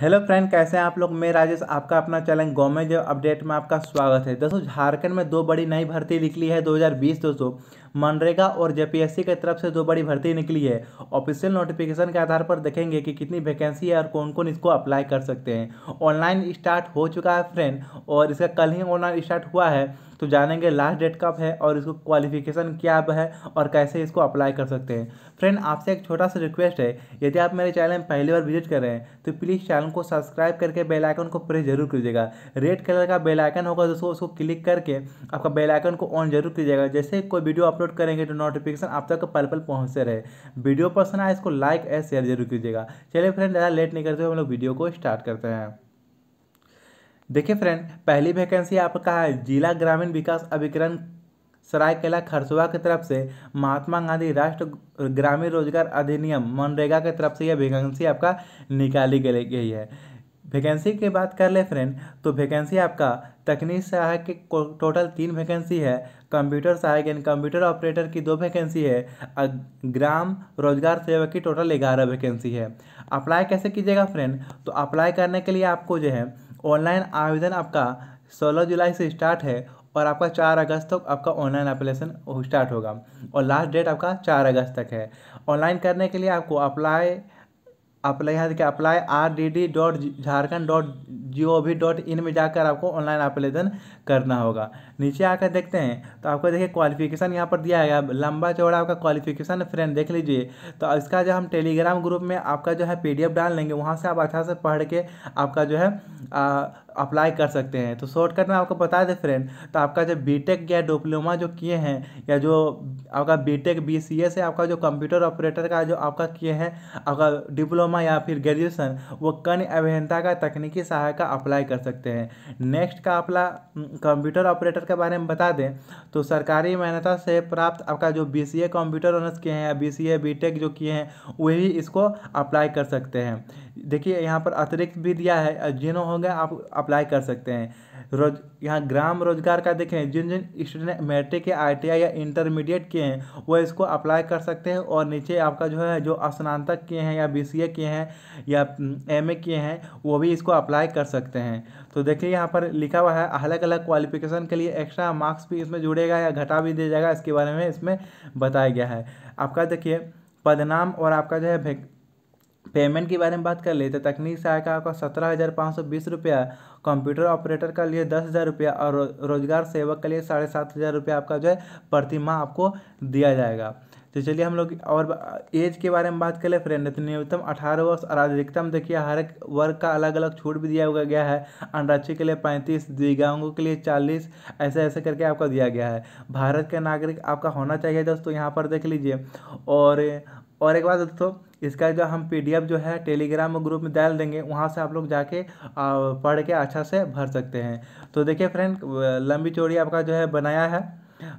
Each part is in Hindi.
हेलो फ्रेंड कैसे हैं आप लोग मैं राजेश आपका अपना चैनल गवर्नमेंट अपडेट में आपका स्वागत है दोस्तों झारखंड में दो बड़ी नई भर्ती निकली है 2020 दोस्तों मनरेगा और जेपीएससी की तरफ से दो बड़ी भर्ती निकली है ऑफिशियल नोटिफिकेशन के आधार पर देखेंगे कि कितनी वैकेंसी है और कौन कौन इसको अप्लाई कर सकते हैं ऑनलाइन स्टार्ट हो चुका है फ्रेंड और इसका कल ही ऑनलाइन स्टार्ट हुआ है तो जानेंगे लास्ट डेट कब है और इसको क्वालिफिकेशन क्या है और कैसे इसको अप्लाई कर सकते हैं फ्रेंड आपसे एक छोटा सा रिक्वेस्ट है यदि आप मेरे चैनल में पहली बार विजिट कर रहे हैं तो प्लीज़ चैनल को सब्सक्राइब करके बेल आइकन को प्रेस जरूर कीजिएगा रेड कलर का बेल आइकन होगा दोस्तों उसको क्लिक करके आपका बेल आइकन को ऑन जरूर कीजिएगा जैसे कोई वीडियो अपलोड अपलोड करेंगे तो नोटिफिकेशन आप तक पल पल पहुँचते रहे वीडियो पसंद आए इसको लाइक एंड शेयर जरूर कीजिएगा चलिए फ्रेंड ज़्यादा लेट नहीं करते हुए हम लोग वीडियो को स्टार्ट करते हैं देखिए फ्रेंड पहली वैकेंसी आपका है जिला ग्रामीण विकास अभिकरण सरायकेला खरसुआ की तरफ से महात्मा गांधी राष्ट्र ग्रामीण रोजगार अधिनियम मनरेगा की तरफ से यह वैकेंसी आपका निकाली गई है वैकेंसी की बात कर ले फ्रेंड तो वैकेंसी आपका तकनीक सहायक की टोटल तीन वैकेंसी है कंप्यूटर सहायक यानी कंप्यूटर ऑपरेटर की दो वैकेंसी है ग्राम रोजगार सेवक की टोटल ग्यारह वैकेंसी है अप्लाई कैसे कीजिएगा फ्रेंड तो अप्लाई करने के लिए आपको जो है ऑनलाइन आवेदन आपका सोलह जुलाई से स्टार्ट है और आपका चार अगस्त तक तो आपका ऑनलाइन अप्लीकेशन स्टार्ट होगा और लास्ट डेट आपका चार अगस्त तक है ऑनलाइन करने के लिए आपको अप्लाई अप्लाई यहाँ देखिए apply R D D dot Jharkhand dot G O V dot in में जाकर आपको ऑनलाइन आवेदन करना होगा नीचे आकर देखते हैं तो आपको देखिए क्वालिफिकेशन यहाँ पर दिया है लंबा चौड़ा आपका क्वालिफिकेशन फ्रेंड देख लीजिए तो इसका जो हम टेलीग्राम ग्रुप में आपका जो है पी डी एफ डाल लेंगे वहाँ से आप अच्छा से पढ़ के आपका जो है आ, अप्लाई कर सकते हैं तो शॉर्टकट में आपको बता दें फ्रेंड तो आपका जो बीटेक या डिप्लोमा जो किए हैं या जो आपका बीटेक बीसीए से आपका जो कंप्यूटर ऑपरेटर का जो आपका किए हैं आपका डिप्लोमा या फिर ग्रेजुएसन वो कन अभियंता का तकनीकी सहायता अप्लाई कर सकते हैं नेक्स्ट का अपना कंप्यूटर ऑपरेटर के बारे में बता दें तो सरकारी मान्यता से प्राप्त आपका जो बी कंप्यूटर ऑनर्स किए हैं या बी सी जो किए हैं वही इसको अप्लाई कर सकते हैं देखिए यहाँ पर अतिरिक्त भी दिया है जिन्हों हो आप अप्लाई कर सकते हैं रोज यहाँ ग्राम रोजगार का देखें जिन जिन स्टूडेंट मैट्रिक या आई या इंटरमीडिएट किए हैं वो इसको अप्लाई कर सकते हैं और नीचे आपका जो है जो स्नातक किए हैं या बी किए हैं या एम किए हैं वो भी इसको अप्लाई कर सकते हैं तो देखिए यहाँ पर लिखा हुआ है अलग अलग क्वालिफिकेशन के लिए एक्स्ट्रा मार्क्स भी इसमें जुड़ेगा या घटा भी दिया जाएगा इसके बारे में इसमें बताया गया है आपका देखिए पदनाम और आपका जो है पेमेंट के बारे में बात कर ले तो तकनीक सहायक आपका सत्रह हज़ार पाँच सौ बीस रुपया कंप्यूटर ऑपरेटर का लिए दस हज़ार रुपया और रोजगार सेवक के लिए साढ़े सात हज़ार रुपया आपका जो है माह आपको दिया जाएगा तो चलिए हम लोग और एज के बारे में बात कर ले फ्रेंड तो न्यूनतम अठारह वर्ष और अधिकतम देखिए हर एक वर्ग का अलग अलग छूट भी दिया हुआ गया है अनुराक्षी के लिए पैंतीस दिव्यांगों के लिए चालीस ऐसे ऐसे करके आपका दिया गया है भारत का नागरिक आपका होना चाहिए दोस्तों यहाँ पर देख लीजिए और और एक बात दोस्तों इसका जो हम पीडीएफ जो है टेलीग्राम ग्रुप में डाल देंगे वहाँ से आप लोग जाके पढ़ के अच्छा से भर सकते हैं तो देखिए फ्रेंड लंबी चौड़ी आपका जो है बनाया है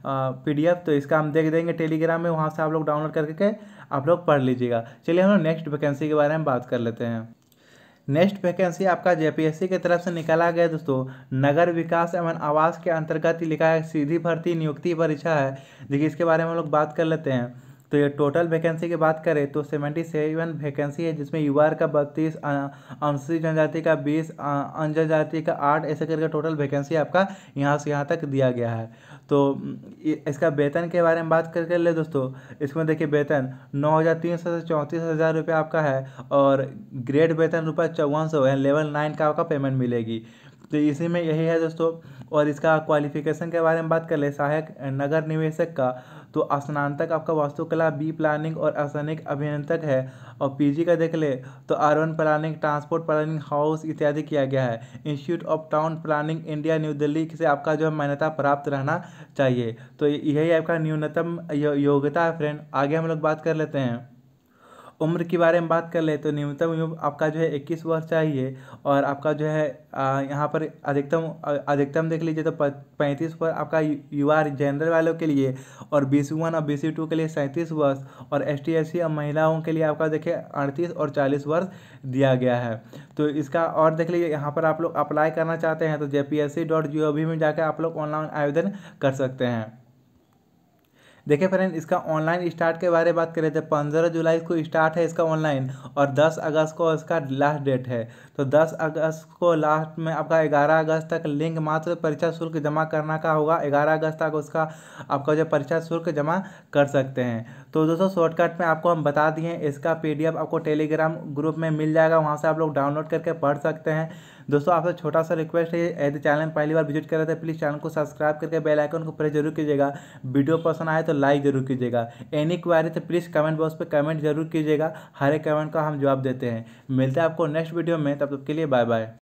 पीडीएफ तो इसका हम देख देंगे टेलीग्राम में वहाँ से आप लोग डाउनलोड करके आप लोग पढ़ लीजिएगा चलिए हम लोग नेक्स्ट वैकेंसी के बारे में बात कर लेते हैं नेक्स्ट वैकेंसी आपका जेपीएससी की तरफ से निकाला गया दोस्तों नगर विकास एवं आवास के अंतर्गत लिखा है सीधी भर्ती नियुक्ति परीक्षा है देखिए इसके बारे में हम लोग बात कर लेते हैं तो ये टोटल वैकेंसी की बात करें तो सेवेंटी सेवन वैकेंसी है जिसमें यूआर का बत्तीस अनुसूचित जनजाति का बीस अन जनजाति का आठ ऐसे करके टोटल वैकेंसी आपका यहाँ से यहाँ तक दिया गया है तो इसका वेतन के बारे में बात कर ले दोस्तों इसमें देखिए वेतन नौ हज़ार तीन सौ से चौंतीस हज़ार रुपये आपका है और ग्रेड वेतन रुपये चौवन सौ है लेवल नाइन का आपका पेमेंट मिलेगी तो इसी में यही है दोस्तों और इसका क्वालिफिकेशन के बारे में बात कर ले सहायक नगर निवेशक का तो स्नातक आपका वास्तुकला बी प्लानिंग और असैनिक अभियंतक है और पीजी का देख ले तो आर प्लानिंग ट्रांसपोर्ट प्लानिंग हाउस इत्यादि किया गया है institute of town planning India New Delhi से आपका जो मान्यता प्राप्त रहना चाहिए तो यही आपका न्यूनतम योग्यता है फ्रेंड आगे हम लोग बात कर लेते हैं उम्र के बारे में बात कर ले तो न्यूनतम उम्र आपका जो है इक्कीस वर्ष चाहिए और आपका जो है यहाँ पर अधिकतम अधिकतम देख लीजिए तो पैंतीस वर्ष आपका युवा जेंडर जनरल वालों के लिए और बी सी वन और बी सी टू के लिए सैंतीस वर्ष और एस टी एस सी और महिलाओं के लिए आपका देखिए अड़तीस और चालीस वर्ष दिया गया है तो इसका और देख लीजिए यहाँ पर आप लोग अप्लाई करना चाहते हैं तो J P S C dot G O V में जाकर आप लोग ऑनलाइन आवेदन कर सकते हैं देखिए फ्रेंड इसका ऑनलाइन स्टार्ट के बारे में बात करें तो पंद्रह जुलाई को स्टार्ट है इसका ऑनलाइन और दस अगस्त को इसका लास्ट डेट है तो दस अगस्त को लास्ट में आपका ग्यारह अगस्त तक लिंक मात्र परीक्षा शुल्क जमा करना का होगा ग्यारह अगस्त तक उसका आपका जो परीक्षा शुल्क जमा कर सकते हैं तो दोस्तों शॉर्टकट में आपको हम बता दिए इसका पीडीएफ आपको टेलीग्राम ग्रुप में मिल जाएगा वहाँ से आप लोग डाउनलोड करके पढ़ सकते हैं दोस्तों आपसे छोटा सा रिक्वेस्ट है यदि चैनल में पहली बार विजिट कर रहे थे प्लीज़ चैनल को सब्सक्राइब करके बेल आइकन को प्रेस जरूर कीजिएगा वीडियो पसंद आए तो लाइक जरूर कीजिएगा एनी क्वारी तो प्लीज़ कमेंट बॉक्स पर कमेंट जरूर कीजिएगा हर एक कमेंट का हम जवाब देते हैं मिलते हैं आपको नेक्स्ट वीडियो में तब तक के लिए बाय बाय